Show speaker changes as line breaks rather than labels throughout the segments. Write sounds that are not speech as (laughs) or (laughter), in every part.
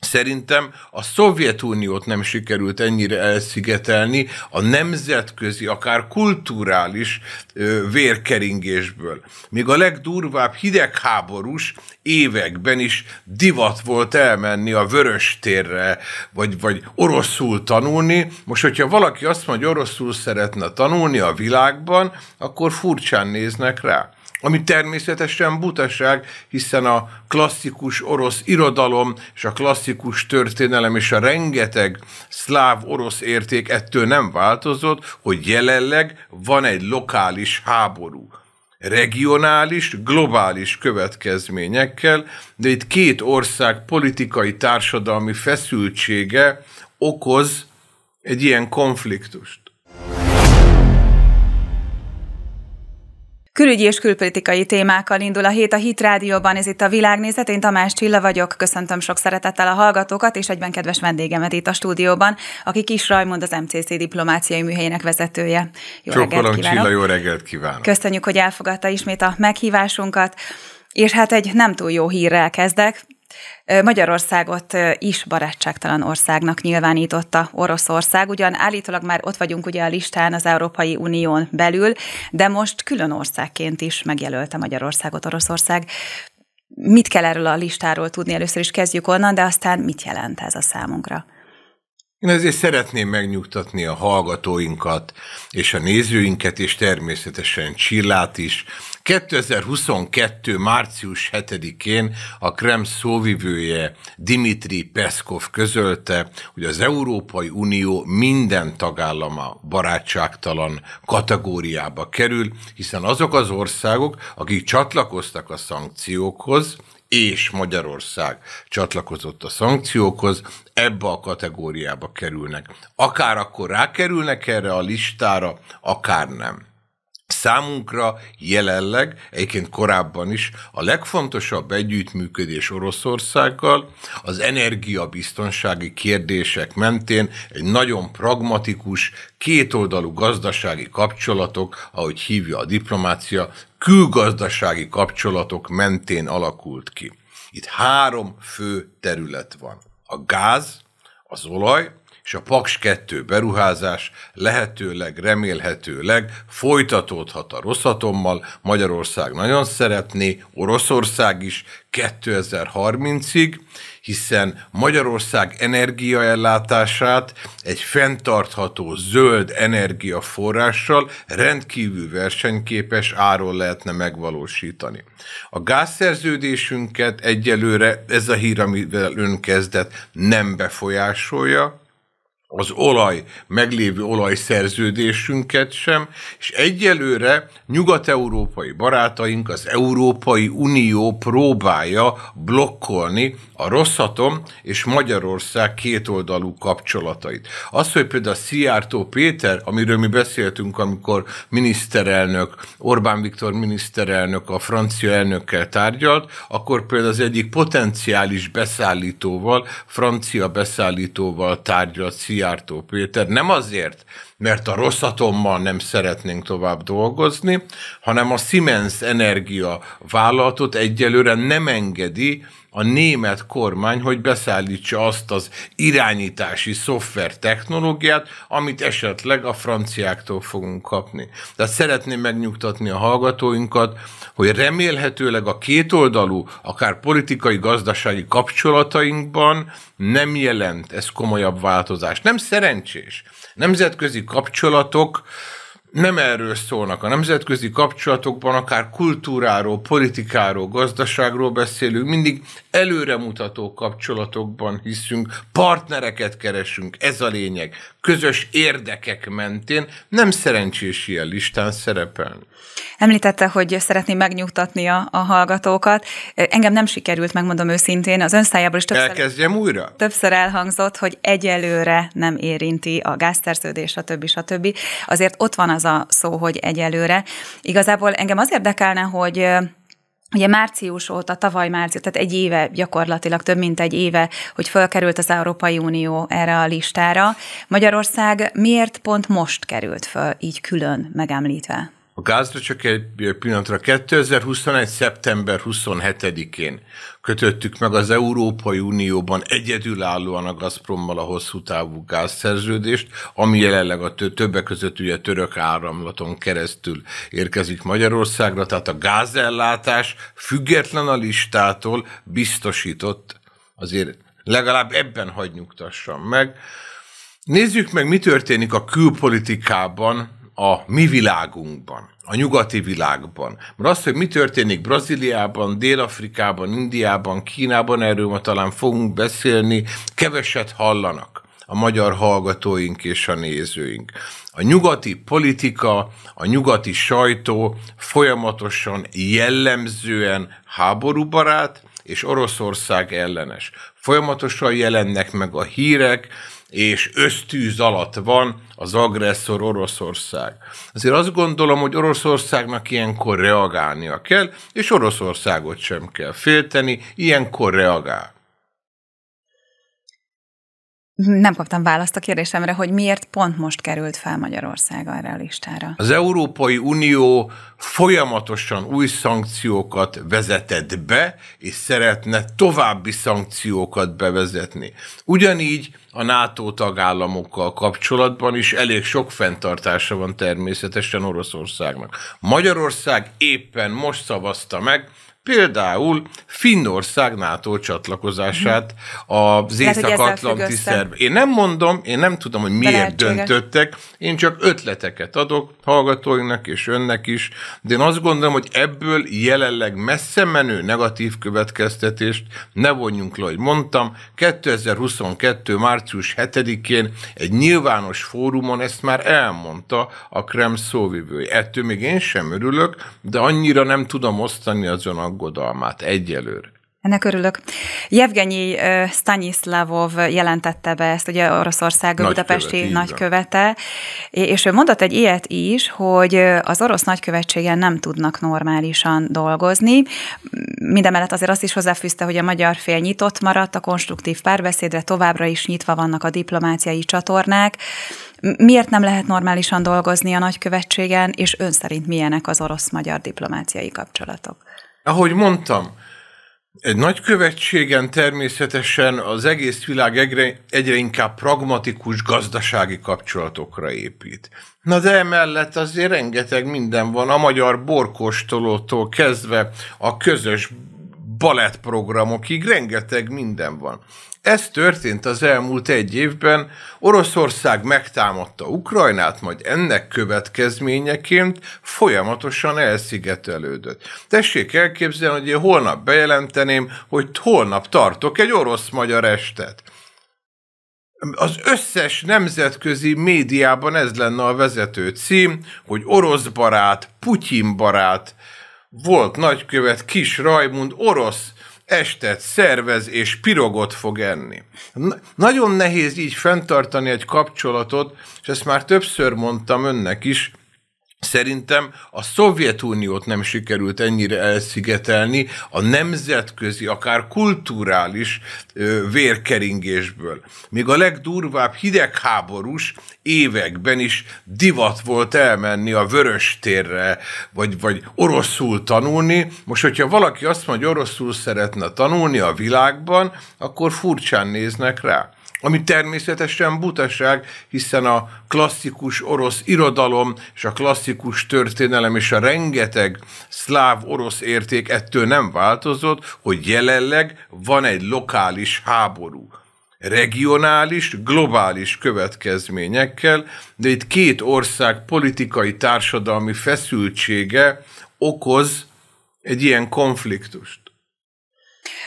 Szerintem a Szovjetuniót nem sikerült ennyire elszigetelni a nemzetközi, akár kulturális ö, vérkeringésből. Még a legdurvább hidegháborús években is divat volt elmenni a vörös térre, vagy, vagy oroszul tanulni. Most, hogyha valaki azt mondja, hogy oroszul szeretne tanulni a világban, akkor furcsán néznek rá ami természetesen butaság, hiszen a klasszikus orosz irodalom és a klasszikus történelem és a rengeteg szláv-orosz érték ettől nem változott, hogy jelenleg van egy lokális háború regionális, globális következményekkel, de itt két ország politikai, társadalmi feszültsége okoz egy ilyen konfliktust.
Külügyi és külpolitikai témákkal indul a hét a Hit Rádióban, ez itt a Világnézet, én Tamás Csilla vagyok, köszöntöm sok szeretettel a hallgatókat, és egyben kedves vendégemet itt a stúdióban, aki Kis Rajmond, az MCC diplomáciai műhelyének vezetője.
Jó Csokolom, reggelt kívánok. Csilla, jó reggelt kívánok!
Köszönjük, hogy elfogadta ismét a meghívásunkat. És hát egy nem túl jó hírrel kezdek, Magyarországot is barátságtalan országnak nyilvánította Oroszország, ugyan állítólag már ott vagyunk ugye a listán az Európai Unión belül, de most külön országként is megjelölte Magyarországot Oroszország. Mit kell erről a listáról tudni? Először is kezdjük onnan, de aztán mit jelent ez a számunkra?
Én ezért szeretném megnyugtatni a hallgatóinkat és a nézőinket, és természetesen Csillát is. 2022. március 7-én a Krem szóvivője Dimitri Peszkov közölte, hogy az Európai Unió minden tagállama barátságtalan kategóriába kerül, hiszen azok az országok, akik csatlakoztak a szankciókhoz, és Magyarország csatlakozott a szankciókhoz, ebbe a kategóriába kerülnek. Akár akkor rákerülnek erre a listára, akár nem. Számunkra jelenleg, egyébként korábban is, a legfontosabb együttműködés Oroszországgal az energiabiztonsági kérdések mentén egy nagyon pragmatikus, kétoldalú gazdasági kapcsolatok, ahogy hívja a diplomácia, külgazdasági kapcsolatok mentén alakult ki. Itt három fő terület van. A gáz, az olaj, és a Paks 2 beruházás lehetőleg, remélhetőleg folytatódhat a rosszatommal. Magyarország nagyon szeretné, Oroszország is 2030-ig, hiszen Magyarország energiaellátását egy fenntartható zöld energiaforrással rendkívül versenyképes áron lehetne megvalósítani. A gázszerződésünket egyelőre ez a hír, amivel ön kezdett, nem befolyásolja, az olaj, meglévő olajszerződésünket sem, és egyelőre nyugat-európai barátaink, az Európai Unió próbálja blokkolni a Rosszatom és Magyarország kétoldalú kapcsolatait. Az, hogy például Szijjártó Péter, amiről mi beszéltünk, amikor miniszterelnök, Orbán Viktor miniszterelnök a francia elnökkel tárgyalt, akkor például az egyik potenciális beszállítóval, francia beszállítóval tárgyalt Szijjártó Szijjártó Péter, nem azért, mert a rosszatommal nem szeretnénk tovább dolgozni, hanem a Siemens Energia vállalatot egyelőre nem engedi a német kormány, hogy beszállítsa azt az irányítási szoftver technológiát, amit esetleg a franciáktól fogunk kapni. Tehát szeretném megnyugtatni a hallgatóinkat, hogy remélhetőleg a kétoldalú, akár politikai-gazdasági kapcsolatainkban nem jelent ez komolyabb változást. Nem szerencsés. Nemzetközi kapcsolatok nem erről szólnak. A nemzetközi kapcsolatokban akár kultúráról, politikáról, gazdaságról beszélünk, mindig előremutató kapcsolatokban hiszünk, partnereket keresünk, ez a lényeg. Közös érdekek mentén nem szerencsés ilyen listán szerepelni.
Említette, hogy szeretné megnyugtatni a, a hallgatókat. Engem nem sikerült, megmondom őszintén, az önszájából is többször,
Elkezdjem újra?
többször elhangzott, hogy egyelőre nem érinti a gázszerződés, a többi. Azért ott van az az a szó, hogy egyelőre. Igazából engem az érdekelne, hogy Ugye március óta, tavaly március, tehát egy éve gyakorlatilag, több mint egy éve, hogy fölkerült az Európai Unió erre a listára. Magyarország miért pont most került föl, így külön megemlítve?
a gázra csak egy pillanatra. 2021. szeptember 27-én kötöttük meg az Európai Unióban egyedülállóan a Gazprommal a hosszú távú gázszerződést, ami jelenleg a többek között ugye török áramlaton keresztül érkezik Magyarországra, tehát a gázellátás független a listától biztosított. Azért legalább ebben hagynyugtassam meg. Nézzük meg, mi történik a külpolitikában a mi világunkban, a nyugati világban. Mert az, hogy mi történik Brazíliában, Dél-Afrikában, Indiában, Kínában, erről ma talán fogunk beszélni, keveset hallanak a magyar hallgatóink és a nézőink. A nyugati politika, a nyugati sajtó folyamatosan jellemzően háborúbarát és Oroszország ellenes. Folyamatosan jelennek meg a hírek, és ösztűz alatt van az agresszor Oroszország. Azért azt gondolom, hogy Oroszországnak ilyenkor reagálnia kell, és Oroszországot sem kell félteni, ilyenkor reagál
nem kaptam választ a kérdésemre, hogy miért pont most került fel Magyarország erre a listára.
Az Európai Unió folyamatosan új szankciókat vezetett be, és szeretne további szankciókat bevezetni. Ugyanígy a NATO tagállamokkal kapcsolatban is elég sok fenntartása van természetesen Oroszországnak. Magyarország éppen most szavazta meg Például Finnország NATO csatlakozását mhm. az Észak-Atlanti szerv. Én nem mondom, én nem tudom, hogy miért döntöttek, én csak ötleteket adok hallgatóinknak és önnek is, de én azt gondolom, hogy ebből jelenleg messze menő negatív következtetést ne vonjunk le, hogy mondtam. 2022. március 7-én egy nyilvános fórumon ezt már elmondta a Krem szóvivője. Ettől még én sem örülök, de annyira nem tudom osztani azon a aggodalmát egyelőre.
Ennek örülök. Jevgenyi Stanislavov jelentette be ezt, ugye Oroszország nagykövet, budapesti nagykövete, és ő mondott egy ilyet is, hogy az orosz nagykövetségen nem tudnak normálisan dolgozni. Mindemellett azért azt is hozzáfűzte, hogy a magyar fél nyitott maradt a konstruktív párbeszédre, továbbra is nyitva vannak a diplomáciai csatornák. Miért nem lehet normálisan dolgozni a nagykövetségen, és ön szerint milyenek az orosz-magyar diplomáciai kapcsolatok?
Ahogy mondtam, egy nagykövetségen természetesen az egész világ egyre, egyre inkább pragmatikus gazdasági kapcsolatokra épít. Na de emellett azért rengeteg minden van, a magyar borkostolótól kezdve a közös balettprogramokig rengeteg minden van. Ez történt az elmúlt egy évben, Oroszország megtámadta Ukrajnát, majd ennek következményeként folyamatosan elszigetelődött. Tessék elképzelni, hogy én holnap bejelenteném, hogy holnap tartok egy orosz-magyar estet. Az összes nemzetközi médiában ez lenne a vezető cím, hogy orosz barát, Putyin barát, volt nagykövet, kis Rajmund, orosz estet szervez és pirogot fog enni. nagyon nehéz így fenntartani egy kapcsolatot, és ezt már többször mondtam önnek is, Szerintem a Szovjetuniót nem sikerült ennyire elszigetelni a nemzetközi, akár kulturális ö, vérkeringésből. Még a legdurvább hidegháborús években is divat volt elmenni a vörös térre, vagy, vagy oroszul tanulni. Most, hogyha valaki azt mondja, hogy oroszul szeretne tanulni a világban, akkor furcsán néznek rá ami természetesen butaság, hiszen a klasszikus orosz irodalom és a klasszikus történelem és a rengeteg szláv-orosz érték ettől nem változott, hogy jelenleg van egy lokális háború regionális, globális következményekkel, de itt két ország politikai, társadalmi feszültsége okoz egy ilyen konfliktust.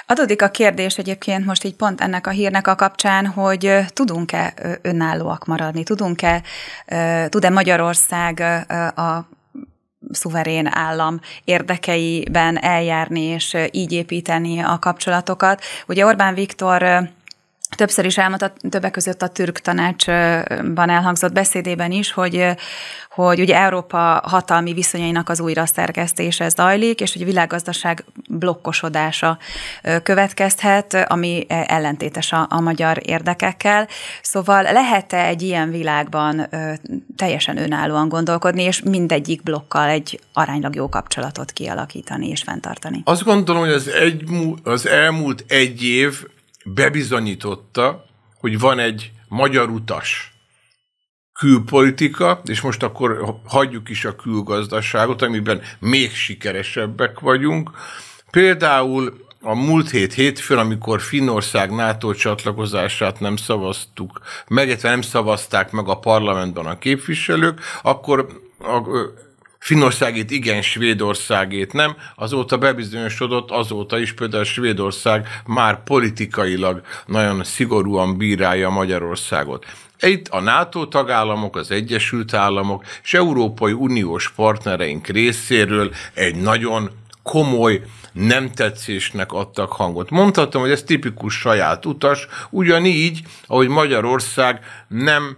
Adódik a kérdés egyébként most így pont ennek a hírnek a kapcsán, hogy tudunk-e önállóak maradni, tudunk-e, tud-e Magyarország a szuverén állam érdekeiben eljárni és így építeni a kapcsolatokat. Ugye Orbán Viktor Többször is elmondta, többek között a türk tanácsban elhangzott beszédében is, hogy, hogy ugye Európa hatalmi viszonyainak az újra szerkesztése zajlik, és hogy a világgazdaság blokkosodása következhet, ami ellentétes a, a magyar érdekekkel. Szóval lehet-e egy ilyen világban teljesen önállóan gondolkodni, és mindegyik blokkal egy aránylag jó kapcsolatot kialakítani és fenntartani?
Azt gondolom, hogy az, egy, az elmúlt egy év bebizonyította, hogy van egy magyar utas külpolitika, és most akkor hagyjuk is a külgazdaságot, amiben még sikeresebbek vagyunk. Például a múlt hét hétfőn, amikor Finnország NATO csatlakozását nem szavaztuk, meg nem szavazták meg a parlamentben a képviselők, akkor a, Finországét, igen, Svédországét nem. Azóta bebizonyosodott, azóta is például Svédország már politikailag nagyon szigorúan bírálja Magyarországot. Itt a NATO tagállamok, az Egyesült Államok és Európai Uniós partnereink részéről egy nagyon komoly nem tetszésnek adtak hangot. Mondhatom, hogy ez tipikus saját utas, ugyanígy, ahogy Magyarország nem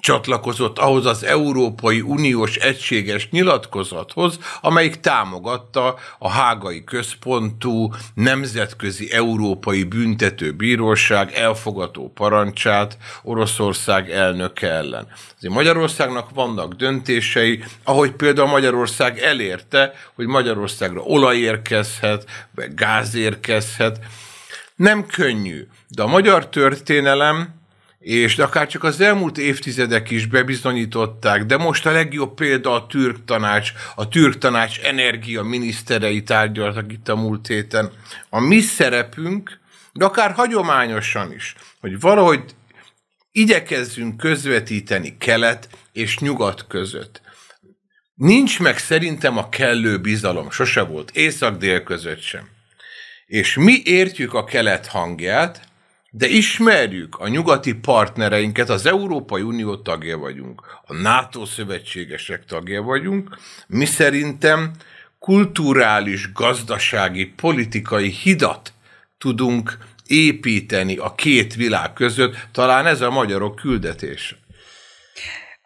Csatlakozott ahhoz az Európai Uniós Egységes Nyilatkozathoz, amelyik támogatta a hágai központú Nemzetközi Európai Büntető Bíróság elfogató parancsát Oroszország elnöke ellen. Azért Magyarországnak vannak döntései, ahogy például Magyarország elérte, hogy Magyarországra olaj érkezhet, vagy gáz érkezhet. Nem könnyű, de a magyar történelem és de akár csak az elmúlt évtizedek is bebizonyították, de most a legjobb példa a türk tanács, a türk tanács energia miniszterei tárgyaltak itt a múlt héten. A mi szerepünk, de akár hagyományosan is, hogy valahogy igyekezzünk közvetíteni kelet és nyugat között. Nincs meg szerintem a kellő bizalom, sose volt, észak-dél között sem. És mi értjük a kelet hangját, de ismerjük a nyugati partnereinket, az Európai Unió tagja vagyunk, a NATO szövetségesek tagja vagyunk, mi szerintem kulturális, gazdasági, politikai hidat tudunk építeni a két világ között, talán ez a magyarok küldetése.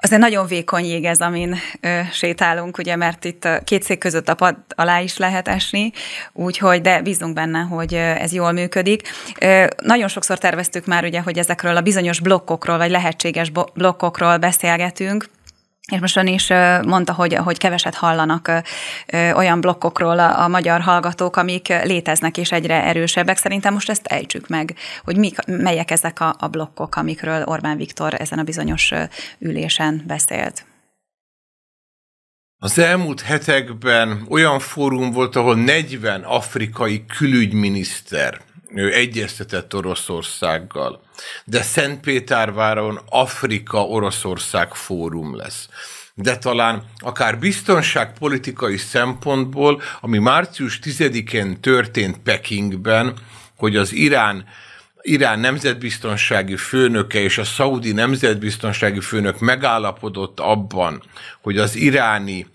Az egy nagyon vékony jég ez, amin ö, sétálunk, ugye, mert itt két szék között a pad alá is lehet esni, úgyhogy, de bízunk benne, hogy ez jól működik. Ö, nagyon sokszor terveztük már, ugye, hogy ezekről a bizonyos blokkokról, vagy lehetséges blokkokról beszélgetünk, és most ön is mondta, hogy, hogy keveset hallanak olyan blokkokról a, a magyar hallgatók, amik léteznek és egyre erősebbek. Szerintem most ezt ejtsük meg, hogy mik, melyek ezek a, a blokkok, amikről Orbán Viktor ezen a bizonyos ülésen beszélt.
Az elmúlt hetekben olyan fórum volt, ahol 40 afrikai külügyminiszter egyeztetett Oroszországgal de Szentpéterváron Afrika-Oroszország fórum lesz de talán akár biztonságpolitikai szempontból, ami március 10-én történt Pekingben, hogy az Irán Irán nemzetbiztonsági főnöke és a szaudi nemzetbiztonsági főnök megállapodott abban, hogy az iráni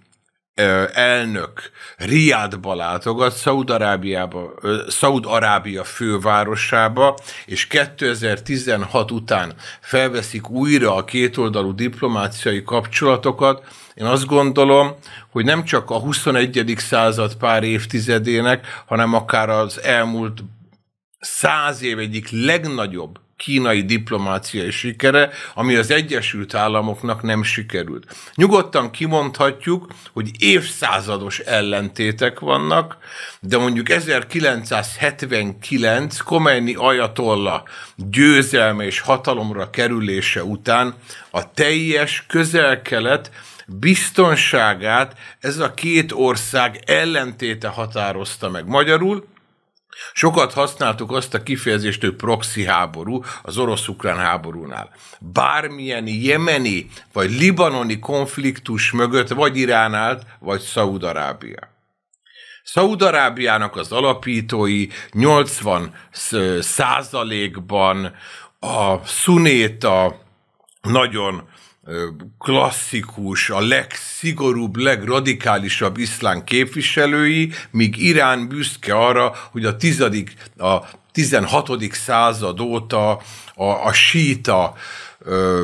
elnök Riádba látogat, Szaud-Arábiába, Szaud-Arábia fővárosába, és 2016 után felveszik újra a kétoldalú diplomáciai kapcsolatokat. Én azt gondolom, hogy nem csak a 21. század pár évtizedének, hanem akár az elmúlt száz év egyik legnagyobb kínai diplomáciai sikere, ami az Egyesült Államoknak nem sikerült. Nyugodtan kimondhatjuk, hogy évszázados ellentétek vannak, de mondjuk 1979 komeni Ajatolla győzelme és hatalomra kerülése után a teljes közel-kelet biztonságát ez a két ország ellentéte határozta meg magyarul, Sokat használtuk azt a kifejezést, hogy proxy háború az orosz-ukrán háborúnál. Bármilyen jemeni vagy libanoni konfliktus mögött vagy Irán állt, vagy Szaúd-Arábia. Szaúd-Arábiának az alapítói 80 százalékban a szunéta nagyon klasszikus, a legszigorúbb, legradikálisabb iszlám képviselői, míg Irán büszke arra, hogy a, tizedik, a 16. század óta a, a síta ö,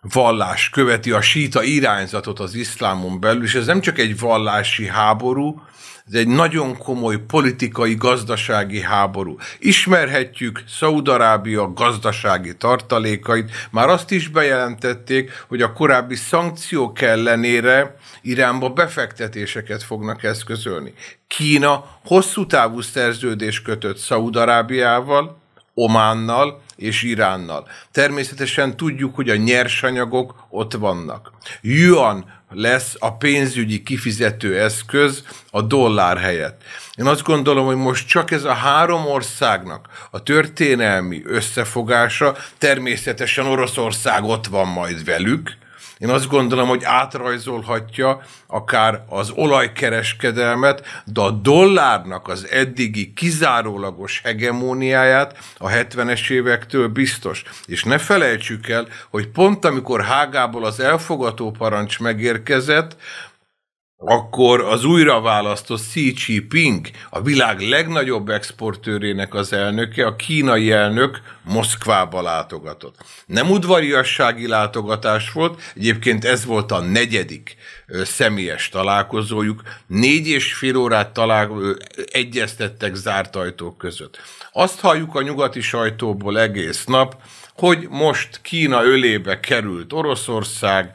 vallás követi a síta irányzatot az iszlámon belül, és ez nem csak egy vallási háború, ez egy nagyon komoly politikai, gazdasági háború. Ismerhetjük Szaudarábia gazdasági tartalékait, már azt is bejelentették, hogy a korábbi szankciók ellenére Iránba befektetéseket fognak eszközölni. Kína hosszú távú szerződés kötött Szaudarábiával, Ománnal, és Iránnal. Természetesen tudjuk, hogy a nyersanyagok ott vannak. Yuan lesz a pénzügyi kifizető eszköz a dollár helyett. Én azt gondolom, hogy most csak ez a három országnak a történelmi összefogása, természetesen Oroszország ott van majd velük, én azt gondolom, hogy átrajzolhatja akár az olajkereskedelmet, de a dollárnak az eddigi kizárólagos hegemóniáját a 70-es évektől biztos. És ne felejtsük el, hogy pont amikor Hágából az elfogató parancs megérkezett, akkor az újraválasztott Xi Jinping, a világ legnagyobb exportőrének az elnöke, a kínai elnök Moszkvába látogatott. Nem udvariassági látogatás volt, egyébként ez volt a negyedik személyes találkozójuk. Négy és fél órát talál, egyeztettek zárt ajtók között. Azt halljuk a nyugati sajtóból egész nap, hogy most Kína ölébe került Oroszország,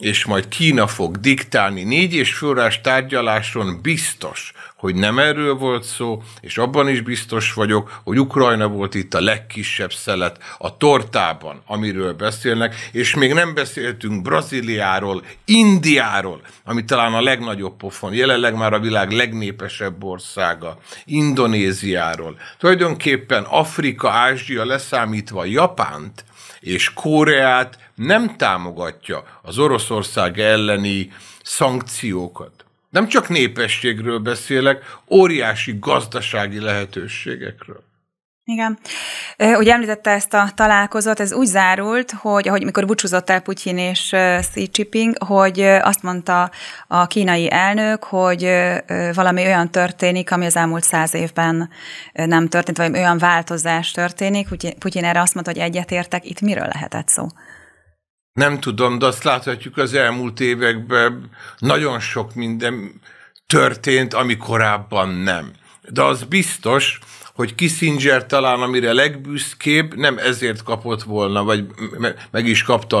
és majd Kína fog diktálni négy és forrás tárgyaláson biztos, hogy nem erről volt szó, és abban is biztos vagyok, hogy Ukrajna volt itt a legkisebb szelet a tortában, amiről beszélnek, és még nem beszéltünk Brazíliáról, Indiáról, ami talán a legnagyobb pofon, jelenleg már a világ legnépesebb országa, Indonéziáról. Tulajdonképpen Afrika, Ázsia leszámítva Japánt, és Koreát nem támogatja az Oroszország elleni szankciókat. Nem csak népességről beszélek, óriási gazdasági lehetőségekről.
Igen. Ugye említette ezt a találkozót, ez úgy zárult, hogy ahogy mikor búcsúzott el Putyin és Xi Jinping, hogy azt mondta a kínai elnök, hogy valami olyan történik, ami az elmúlt száz évben nem történt, vagy olyan változás történik. Putyin erre azt mondta, hogy egyetértek, itt miről lehetett szó?
Nem tudom, de azt láthatjuk az elmúlt években nagyon sok minden történt, ami korábban nem. De az biztos, hogy Kissinger talán amire legbüszkébb nem ezért kapott volna, vagy meg is kapta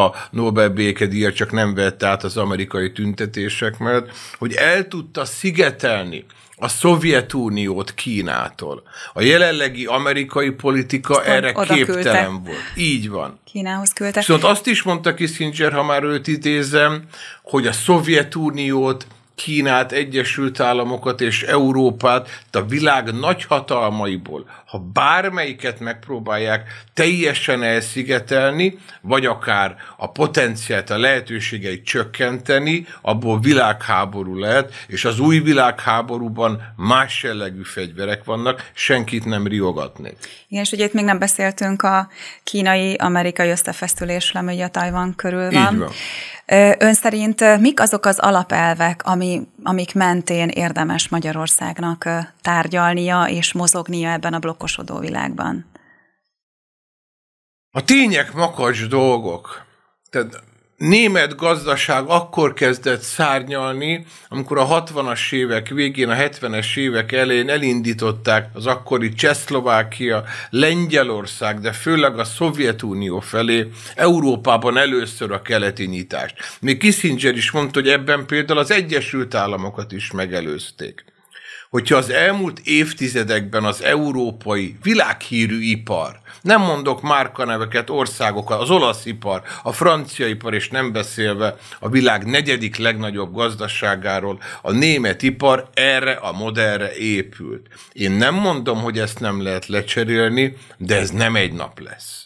a Nobel békedíjat, csak nem vette át az amerikai tüntetések mellett, hogy el tudta szigetelni a Szovjetuniót Kínától. A jelenlegi amerikai politika Aztán erre képtelen küldte. volt. Így van.
Kínához küldte. Viszont
azt is mondta Kissinger, ha már őt idézem, hogy a Szovjetuniót Kínát, Egyesült Államokat és Európát, a világ nagy ha bármelyiket megpróbálják teljesen elszigetelni, vagy akár a potenciált, a lehetőségeit csökkenteni, abból világháború lehet, és az új világháborúban más jellegű fegyverek vannak, senkit nem riogatni.
Igen, és ugye itt még nem beszéltünk a kínai-amerikai összefeszülésről, ami a Tajvan körül van. Így van. Ön szerint mik azok az alapelvek, ami, amik mentén érdemes Magyarországnak tárgyalnia és mozognia ebben a blokkosodó világban.
A tények makacs dolgok. Tehát német gazdaság akkor kezdett szárnyalni, amikor a 60-as évek végén, a 70-es évek elején elindították az akkori Csehszlovákia, Lengyelország, de főleg a Szovjetunió felé Európában először a keleti nyitást. Még Kissinger is mondta, hogy ebben például az Egyesült Államokat is megelőzték hogyha az elmúlt évtizedekben az európai világhírű ipar, nem mondok márkaneveket, országokat, az olasz ipar, a francia ipar, és nem beszélve a világ negyedik legnagyobb gazdaságáról, a német ipar erre a modellre épült. Én nem mondom, hogy ezt nem lehet lecserélni, de ez nem egy nap lesz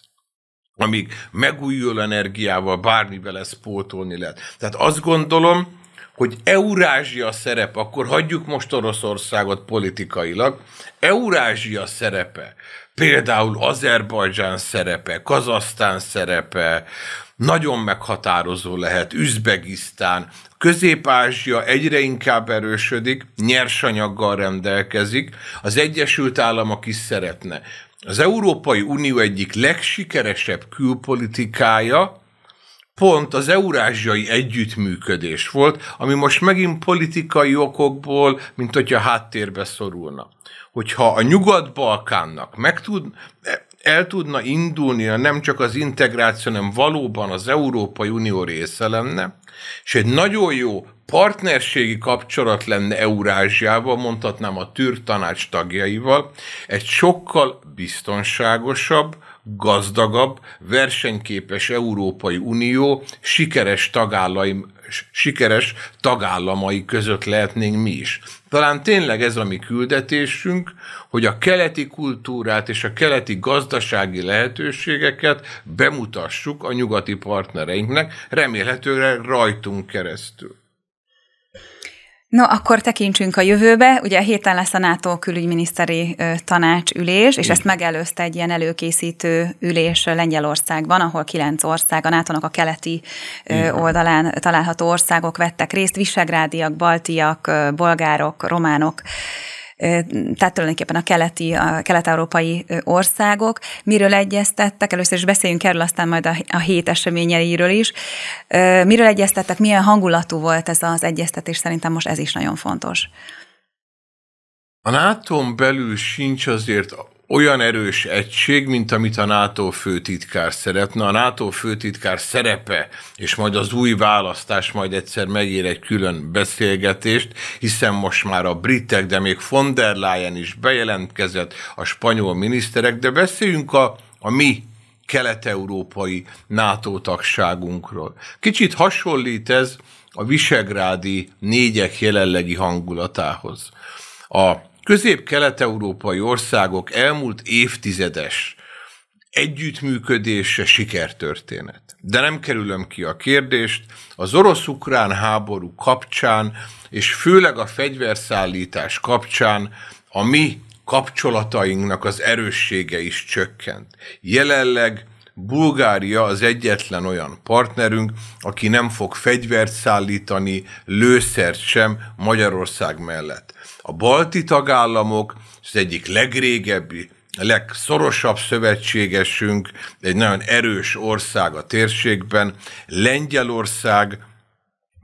amíg megújuló energiával bármivel ezt pótolni lehet. Tehát azt gondolom, hogy Eurázsia szerep, akkor hagyjuk most Oroszországot politikailag, Eurázsia szerepe, például Azerbajdzsán szerepe, Kazasztán szerepe, nagyon meghatározó lehet, Üzbegisztán, Közép-Ázsia egyre inkább erősödik, nyersanyaggal rendelkezik, az Egyesült Államok is szeretne. Az Európai Unió egyik legsikeresebb külpolitikája pont az eurázsiai együttműködés volt, ami most megint politikai okokból, mint hogyha háttérbe szorulna. Hogyha a Nyugat-Balkánnak meg tud, el tudna indulni, nem csak az integráció, hanem valóban az Európai Unió része lenne, és egy nagyon jó partnerségi kapcsolat lenne Eurázsiával, mondhatnám a tűrtanács tagjaival, egy sokkal biztonságosabb, gazdagabb, versenyképes Európai Unió sikeres tagállaim sikeres tagállamai között lehetnénk mi is. Talán tényleg ez a mi küldetésünk, hogy a keleti kultúrát és a keleti gazdasági lehetőségeket bemutassuk a nyugati partnereinknek, remélhetőleg rajtunk keresztül.
No, akkor tekintsünk a jövőbe. Ugye a héten lesz a NATO külügyminiszteri tanács ülés, és ezt megelőzte egy ilyen előkészítő ülés Lengyelországban, ahol kilenc ország, a nato a keleti Igen. oldalán található országok vettek részt, visegrádiak, baltiak, bolgárok, románok tehát tulajdonképpen a keleti, a kelet-európai országok, miről egyeztettek, először is beszéljünk erről, aztán majd a, a hét eseményeiről is. Miről egyeztettek, milyen hangulatú volt ez az egyeztetés, szerintem most ez is nagyon fontos.
A nato belül sincs azért olyan erős egység, mint amit a NATO főtitkár szeretne. A NATO főtitkár szerepe, és majd az új választás majd egyszer megér egy külön beszélgetést, hiszen most már a britek, de még von der Leyen is bejelentkezett, a spanyol miniszterek, de beszéljünk a, a mi kelet-európai NATO tagságunkról. Kicsit hasonlít ez a visegrádi négyek jelenlegi hangulatához. A közép-kelet-európai országok elmúlt évtizedes együttműködése sikertörténet. De nem kerülöm ki a kérdést, az orosz-ukrán háború kapcsán, és főleg a fegyverszállítás kapcsán a mi kapcsolatainknak az erőssége is csökkent. Jelenleg Bulgária az egyetlen olyan partnerünk, aki nem fog fegyvert szállítani, lőszert sem Magyarország mellett a balti tagállamok, az egyik legrégebbi, a legszorosabb szövetségesünk, egy nagyon erős ország a térségben, Lengyelország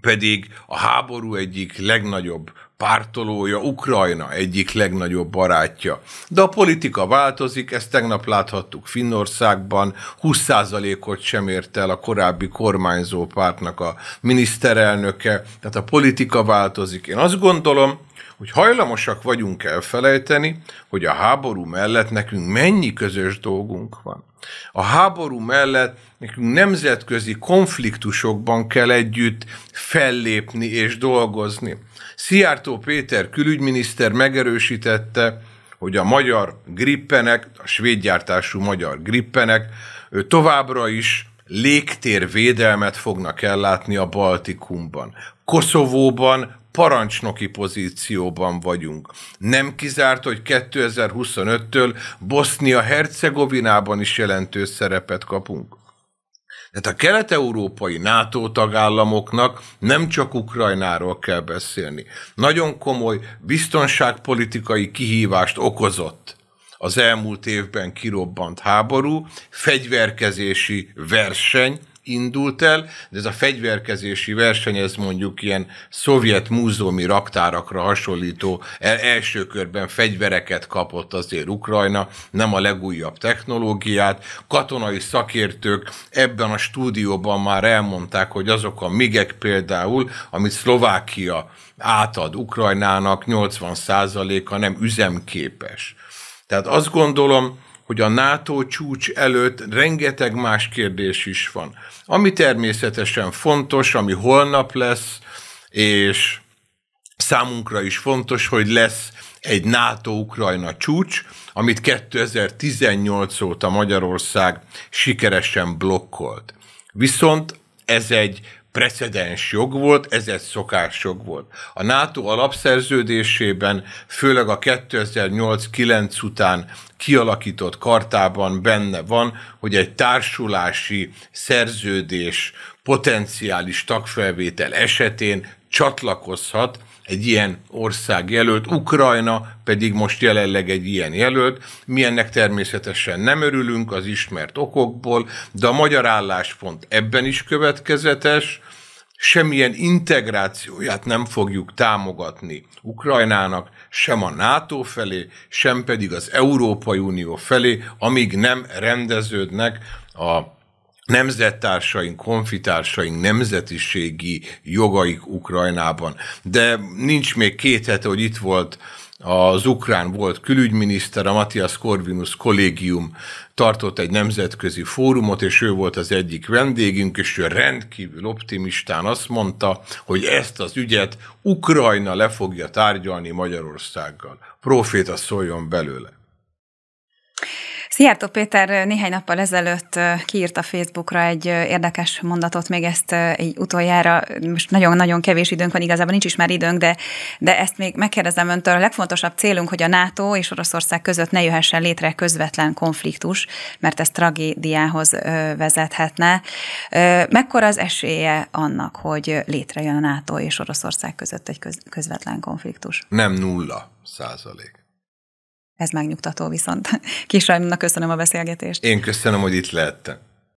pedig a háború egyik legnagyobb pártolója, Ukrajna egyik legnagyobb barátja. De a politika változik, ezt tegnap láthattuk Finnországban, 20%-ot sem ért el a korábbi kormányzó pártnak a miniszterelnöke, tehát a politika változik. Én azt gondolom, hogy hajlamosak vagyunk elfelejteni, hogy a háború mellett nekünk mennyi közös dolgunk van. A háború mellett nekünk nemzetközi konfliktusokban kell együtt fellépni és dolgozni. Szijjártó Péter külügyminiszter megerősítette, hogy a magyar grippenek, a svéd gyártású magyar grippenek továbbra is légtérvédelmet fognak ellátni a Baltikumban. Koszovóban parancsnoki pozícióban vagyunk. Nem kizárt, hogy 2025-től Bosznia-Hercegovinában is jelentős szerepet kapunk. Tehát a kelet-európai NATO tagállamoknak nem csak Ukrajnáról kell beszélni. Nagyon komoly biztonságpolitikai kihívást okozott az elmúlt évben kirobbant háború, fegyverkezési verseny, indult el, de ez a fegyverkezési verseny, ez mondjuk ilyen szovjet múzeumi raktárakra hasonlító e, első körben fegyvereket kapott azért Ukrajna, nem a legújabb technológiát. Katonai szakértők ebben a stúdióban már elmondták, hogy azok a migek például, amit Szlovákia átad Ukrajnának, 80%-a nem üzemképes. Tehát azt gondolom, hogy a NATO csúcs előtt rengeteg más kérdés is van. Ami természetesen fontos, ami holnap lesz, és számunkra is fontos, hogy lesz egy NATO-Ukrajna csúcs, amit 2018 óta Magyarország sikeresen blokkolt. Viszont ez egy precedens jog volt, ez egy szokás jog volt. A NATO alapszerződésében, főleg a 2008-9 után kialakított kartában benne van, hogy egy társulási szerződés potenciális tagfelvétel esetén csatlakozhat egy ilyen ország jelölt, Ukrajna pedig most jelenleg egy ilyen jelölt. Mi ennek természetesen nem örülünk az ismert okokból, de a magyar álláspont ebben is következetes, semmilyen integrációját nem fogjuk támogatni Ukrajnának, sem a NATO felé, sem pedig az Európai Unió felé, amíg nem rendeződnek a nemzettársaink, konfitársaink nemzetiségi jogaik Ukrajnában. De nincs még két hete, hogy itt volt az ukrán volt külügyminiszter, a Matthias Corvinus kollégium tartott egy nemzetközi fórumot, és ő volt az egyik vendégünk, és ő rendkívül optimistán azt mondta, hogy ezt az ügyet Ukrajna le fogja tárgyalni Magyarországgal. Proféta szóljon belőle.
Szijjártó Péter néhány nappal ezelőtt kiírt a Facebookra egy érdekes mondatot, még ezt egy utoljára, most nagyon-nagyon kevés időnk van, igazából nincs is már időnk, de, de ezt még megkérdezem öntől. A legfontosabb célunk, hogy a NATO és Oroszország között ne jöhessen létre közvetlen konfliktus, mert ez tragédiához vezethetne. Mekkora az esélye annak, hogy létrejön a NATO és Oroszország között egy közvetlen konfliktus?
Nem nulla százalék.
Ez megnyugtató viszont. (laughs) Kis köszönöm a beszélgetést.
Én köszönöm, hogy itt
lehettem.